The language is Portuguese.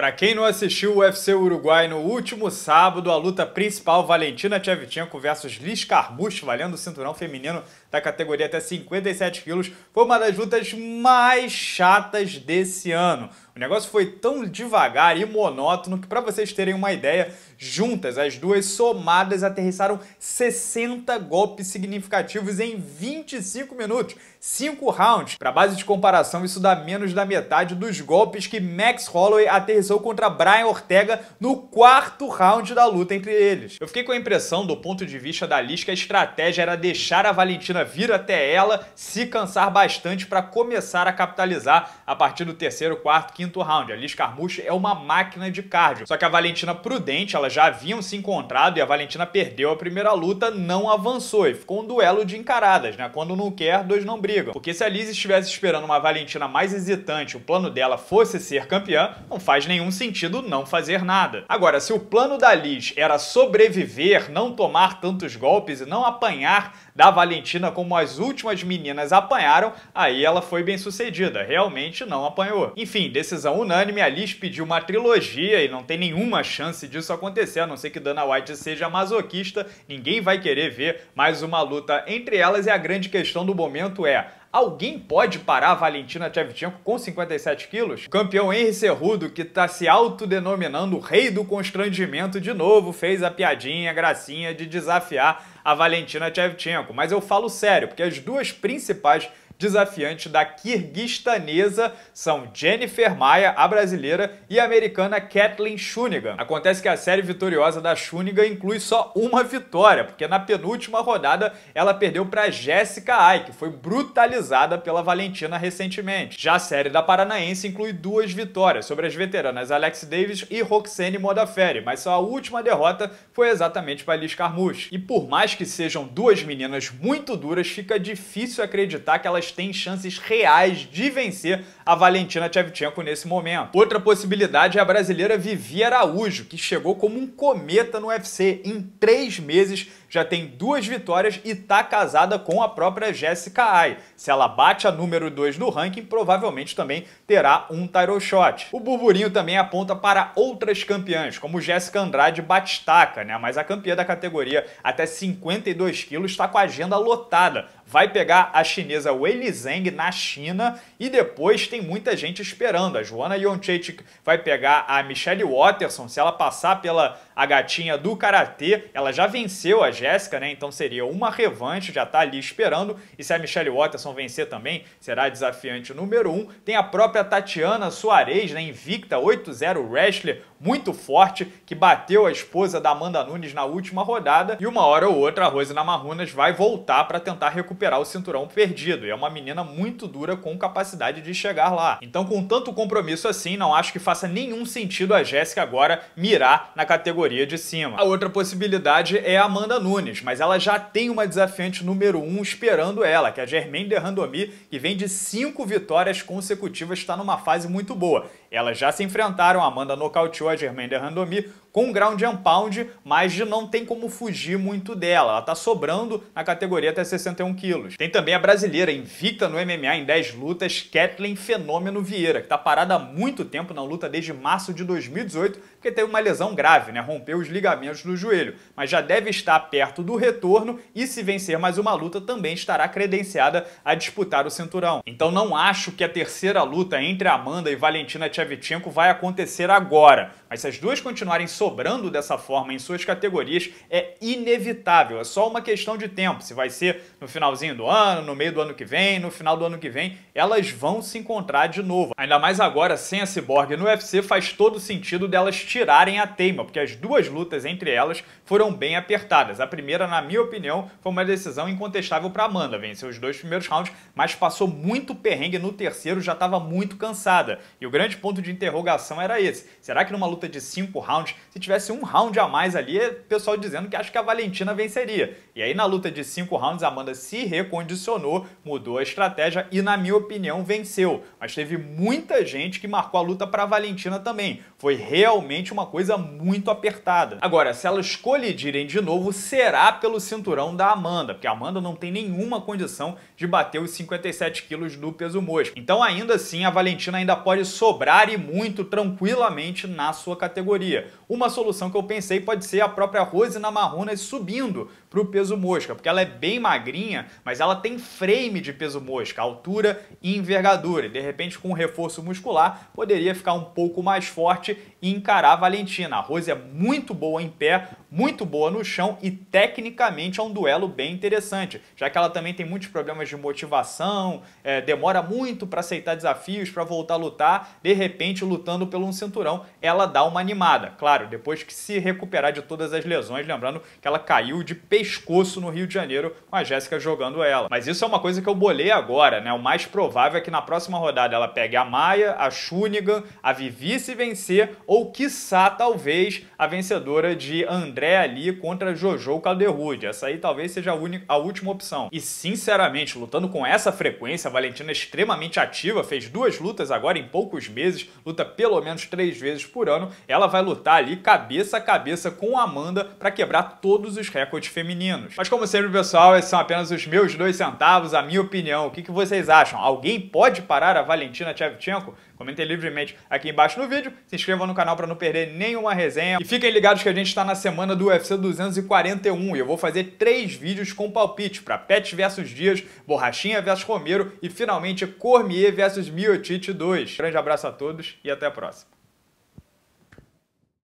Para quem não assistiu o UFC Uruguai no último sábado, a luta principal Valentina Shevchenko versus Liz Carbucci, valendo o cinturão feminino da categoria até 57 quilos, foi uma das lutas mais chatas desse ano. O negócio foi tão devagar e monótono que, para vocês terem uma ideia, juntas, as duas somadas aterrissaram 60 golpes significativos em 25 minutos, 5 rounds. Para base de comparação, isso dá menos da metade dos golpes que Max Holloway aterrissou contra Brian Ortega no quarto round da luta entre eles. Eu fiquei com a impressão, do ponto de vista da Liz, que a estratégia era deixar a Valentina vir até ela, se cansar bastante para começar a capitalizar a partir do terceiro, quarto, quinto round. A Liz Carmouche é uma máquina de cardio. Só que a Valentina Prudente, elas já haviam se encontrado e a Valentina perdeu a primeira luta, não avançou e ficou um duelo de encaradas, né? Quando não quer, dois não brigam. Porque se a Liz estivesse esperando uma Valentina mais hesitante, o plano dela fosse ser campeã, não faz nenhum sentido não fazer nada. Agora, se o plano da Liz era sobreviver, não tomar tantos golpes e não apanhar, da Valentina, como as últimas meninas apanharam, aí ela foi bem sucedida. Realmente não apanhou. Enfim, decisão unânime, a Liz pediu uma trilogia e não tem nenhuma chance disso acontecer, a não ser que Dana White seja masoquista, ninguém vai querer ver mais uma luta entre elas e a grande questão do momento é Alguém pode parar Valentina Tchevchenko com 57 quilos? O campeão Henry Cerrudo, que está se autodenominando o rei do constrangimento de novo, fez a piadinha, gracinha de desafiar a Valentina Tchevchenko. Mas eu falo sério, porque as duas principais desafiante da kirguistanesa são Jennifer Maia, a brasileira, e a americana Kathleen Schunigan. Acontece que a série vitoriosa da Schunigan inclui só uma vitória, porque na penúltima rodada ela perdeu para Jessica Ai, que foi brutalizada pela Valentina recentemente. Já a série da Paranaense inclui duas vitórias sobre as veteranas Alex Davis e Roxane Modafferi, mas só a última derrota foi exatamente para Liz Carmouche. E por mais que sejam duas meninas muito duras, fica difícil acreditar que elas tem têm chances reais de vencer a Valentina Tchevchenko nesse momento. Outra possibilidade é a brasileira Vivi Araújo, que chegou como um cometa no UFC em três meses já tem duas vitórias e está casada com a própria Jessica Ai. Se ela bate a número 2 no ranking, provavelmente também terá um title shot. O burburinho também aponta para outras campeãs, como Jéssica Andrade Batistaca, né? mas a campeã da categoria até 52 quilos está com a agenda lotada. Vai pegar a chinesa Wei Zeng na China e depois tem muita gente esperando. A Joana Jonchechik vai pegar a Michelle Watterson, se ela passar pela a gatinha do Karatê. Ela já venceu a Jéssica, né? Então seria uma revanche, já tá ali esperando. E se a Michelle Watterson vencer também, será desafiante número 1. Um. Tem a própria Tatiana Soares, né? Invicta 8-0 wrestler, muito forte, que bateu a esposa da Amanda Nunes na última rodada. E uma hora ou outra a Rose Namarunas vai voltar para tentar recuperar o cinturão perdido. E é uma menina muito dura com capacidade de chegar lá. Então, com tanto compromisso assim, não acho que faça nenhum sentido a Jéssica agora mirar na categoria categoria de cima. A outra possibilidade é a Amanda Nunes, mas ela já tem uma desafiante número 1 um esperando ela, que é a Germaine de Randomi, que vem de cinco vitórias consecutivas, está numa fase muito boa. Elas já se enfrentaram, a Amanda nocauteou a Germaine de Randomi com ground and pound, mas não tem como fugir muito dela. Ela tá sobrando na categoria até 61 quilos. Tem também a brasileira, invicta no MMA em 10 lutas, Kathleen Fenômeno Vieira, que tá parada há muito tempo na luta desde março de 2018, porque teve uma lesão grave, né? Rompeu os ligamentos do joelho, mas já deve estar perto do retorno e se vencer mais uma luta também estará credenciada a disputar o cinturão. Então não acho que a terceira luta entre Amanda e Valentina Tchevchenko vai acontecer agora, mas se as duas continuarem sobrando dessa forma em suas categorias é inevitável. É só uma questão de tempo. Se vai ser no finalzinho do ano, no meio do ano que vem, no final do ano que vem, elas vão se encontrar de novo. Ainda mais agora, sem a Cyborg no UFC, faz todo sentido delas tirarem a teima, porque as duas lutas entre elas foram bem apertadas. A primeira, na minha opinião, foi uma decisão incontestável para Amanda. Venceu os dois primeiros rounds, mas passou muito perrengue no terceiro, já estava muito cansada. E o grande ponto de interrogação era esse. Será que numa luta de cinco rounds se tivesse um round a mais ali, é pessoal dizendo que acho que a Valentina venceria. E aí, na luta de cinco rounds, a Amanda se recondicionou, mudou a estratégia e, na minha opinião, venceu. Mas teve muita gente que marcou a luta para a Valentina também. Foi realmente uma coisa muito apertada. Agora, se elas colidirem de novo, será pelo cinturão da Amanda, porque a Amanda não tem nenhuma condição de bater os 57 quilos do peso mosca. Então, ainda assim, a Valentina ainda pode sobrar e muito tranquilamente na sua categoria. Uma solução que eu pensei pode ser a própria Rose Namarrunas subindo para o peso mosca, porque ela é bem magrinha, mas ela tem frame de peso mosca, altura e envergadura. E de repente, com um reforço muscular, poderia ficar um pouco mais forte morte e encarar a Valentina. A Rose é muito boa em pé, muito boa no chão e tecnicamente é um duelo bem interessante, já que ela também tem muitos problemas de motivação, é, demora muito para aceitar desafios, para voltar a lutar. De repente, lutando pelo um cinturão, ela dá uma animada. Claro, depois que se recuperar de todas as lesões, lembrando que ela caiu de pescoço no Rio de Janeiro com a Jéssica jogando ela. Mas isso é uma coisa que eu bolei agora, né? O mais provável é que na próxima rodada ela pegue a Maia, a Schunigan, a Vivi se vencer ou quiçá talvez a vencedora de André Ali contra Jojo Calderwood. Essa aí talvez seja a, única, a última opção. E sinceramente, lutando com essa frequência, a Valentina é extremamente ativa, fez duas lutas agora em poucos meses, luta pelo menos três vezes por ano. Ela vai lutar ali cabeça a cabeça com Amanda para quebrar todos os recordes femininos. Mas como sempre, pessoal, esses são apenas os meus dois centavos, a minha opinião. O que, que vocês acham? Alguém pode parar a Valentina Tchevchenko? Comentem livremente aqui embaixo no vídeo, se inscrevam no canal para não perder nenhuma resenha e fiquem ligados que a gente está na semana do UFC 241 e eu vou fazer três vídeos com palpite para Pet versus Dias, Borrachinha versus Romero e finalmente Cormier versus Miotite 2. Grande abraço a todos e até a próxima.